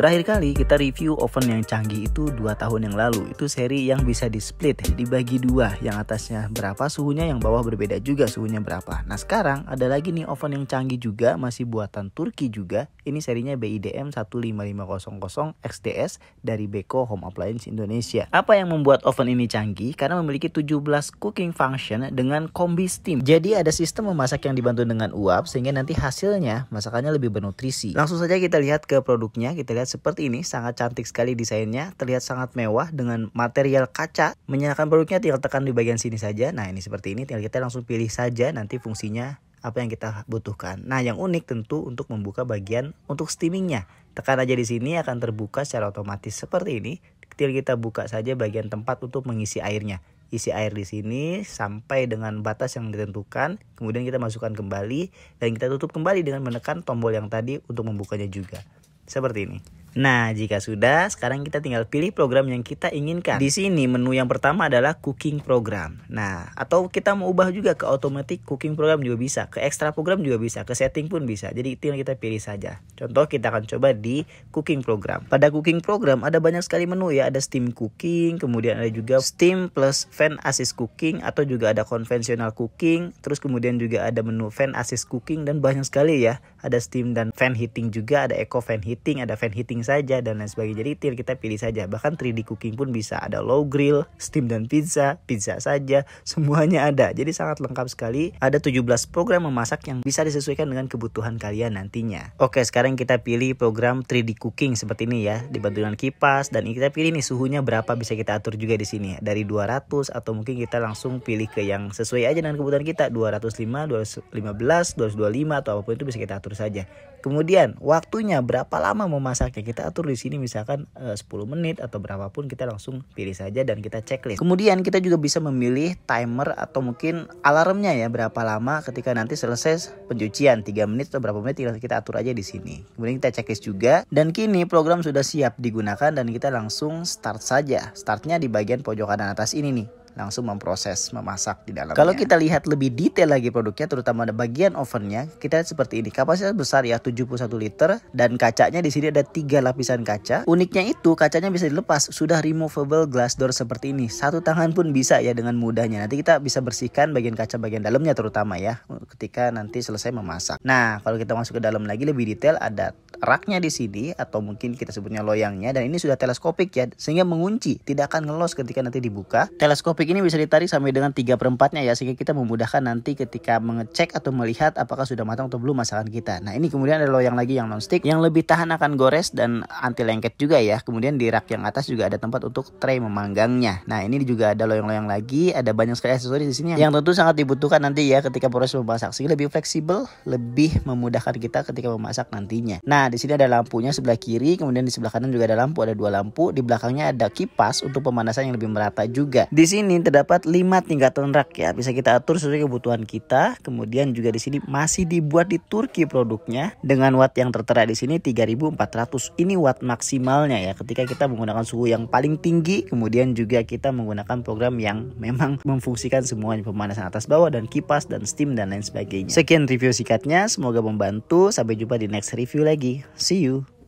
Terakhir kali kita review oven yang canggih itu 2 tahun yang lalu. Itu seri yang bisa di split, dibagi dua, yang atasnya berapa suhunya, yang bawah berbeda juga suhunya berapa. Nah sekarang ada lagi nih oven yang canggih juga, masih buatan Turki juga. Ini serinya BIDM 15500 XDS dari Beko Home Appliance Indonesia. Apa yang membuat oven ini canggih? Karena memiliki 17 cooking function dengan kombi steam. Jadi ada sistem memasak yang dibantu dengan uap sehingga nanti hasilnya masakannya lebih bernutrisi. Langsung saja kita lihat ke produknya, kita lihat seperti ini, sangat cantik sekali desainnya, terlihat sangat mewah dengan material kaca. Menyalakan produknya tinggal tekan di bagian sini saja. Nah ini seperti ini, tinggal kita langsung pilih saja nanti fungsinya apa yang kita butuhkan. Nah yang unik tentu untuk membuka bagian untuk steamingnya. Tekan aja di sini akan terbuka secara otomatis seperti ini. Tinggal kita buka saja bagian tempat untuk mengisi airnya isi air di sini sampai dengan batas yang ditentukan. Kemudian kita masukkan kembali dan kita tutup kembali dengan menekan tombol yang tadi untuk membukanya juga seperti ini Nah, jika sudah, sekarang kita tinggal pilih program yang kita inginkan. Di sini menu yang pertama adalah cooking program. Nah, atau kita mau ubah juga ke automatic cooking program juga bisa, ke extra program juga bisa, ke setting pun bisa. Jadi tinggal kita pilih saja. Contoh kita akan coba di cooking program. Pada cooking program ada banyak sekali menu ya, ada steam cooking, kemudian ada juga steam plus fan assist cooking atau juga ada konvensional cooking, terus kemudian juga ada menu fan assist cooking dan banyak sekali ya. Ada steam dan fan heating juga, ada eco fan heating, ada fan heating cooking saja dan lain sebagainya. Jadi tinggal kita pilih saja. Bahkan 3D cooking pun bisa ada low grill, steam dan pizza, pizza saja, semuanya ada. Jadi sangat lengkap sekali. Ada 17 program memasak yang bisa disesuaikan dengan kebutuhan kalian nantinya. Oke, sekarang kita pilih program 3D cooking seperti ini ya, dibantu dengan kipas dan kita pilih nih suhunya berapa bisa kita atur juga di sini. Dari 200 atau mungkin kita langsung pilih ke yang sesuai aja dengan kebutuhan kita, 205, 215, 225 atau apapun itu bisa kita atur saja. Kemudian, waktunya berapa lama memasaknya? kita atur di sini misalkan e, eh, 10 menit atau berapapun kita langsung pilih saja dan kita checklist. Kemudian kita juga bisa memilih timer atau mungkin alarmnya ya berapa lama ketika nanti selesai pencucian 3 menit atau berapa menit tinggal kita atur aja di sini. Kemudian kita checklist juga dan kini program sudah siap digunakan dan kita langsung start saja. Startnya di bagian pojok kanan atas ini nih langsung memproses memasak di dalamnya. Kalau kita lihat lebih detail lagi produknya terutama ada bagian ovennya, kita lihat seperti ini. Kapasitas besar ya 71 liter dan kacanya di sini ada tiga lapisan kaca. Uniknya itu kacanya bisa dilepas, sudah removable glass door seperti ini. Satu tangan pun bisa ya dengan mudahnya. Nanti kita bisa bersihkan bagian kaca bagian dalamnya terutama ya ketika nanti selesai memasak. Nah, kalau kita masuk ke dalam lagi lebih detail ada raknya di sini atau mungkin kita sebutnya loyangnya dan ini sudah teleskopik ya sehingga mengunci, tidak akan ngelos ketika nanti dibuka. Teleskopik Topik ini bisa ditarik sampai dengan 3 perempatnya ya sehingga kita memudahkan nanti ketika mengecek atau melihat apakah sudah matang atau belum masakan kita. Nah ini kemudian ada loyang lagi yang nonstick yang lebih tahan akan gores dan anti lengket juga ya. Kemudian di rak yang atas juga ada tempat untuk tray memanggangnya. Nah ini juga ada loyang-loyang lagi, ada banyak sekali aksesoris di sini yang, yang tentu sangat dibutuhkan nanti ya ketika proses memasak. Sehingga lebih fleksibel, lebih memudahkan kita ketika memasak nantinya. Nah di sini ada lampunya sebelah kiri, kemudian di sebelah kanan juga ada lampu, ada dua lampu. Di belakangnya ada kipas untuk pemanasan yang lebih merata juga. Di sini ini terdapat 5 tingkatan rak ya, bisa kita atur sesuai kebutuhan kita. Kemudian juga di sini masih dibuat di Turki produknya dengan watt yang tertera di sini 3400. Ini watt maksimalnya ya ketika kita menggunakan suhu yang paling tinggi, kemudian juga kita menggunakan program yang memang memfungsikan semuanya pemanasan atas bawah dan kipas dan steam dan lain sebagainya. Sekian review sikatnya, semoga membantu. Sampai jumpa di next review lagi. See you.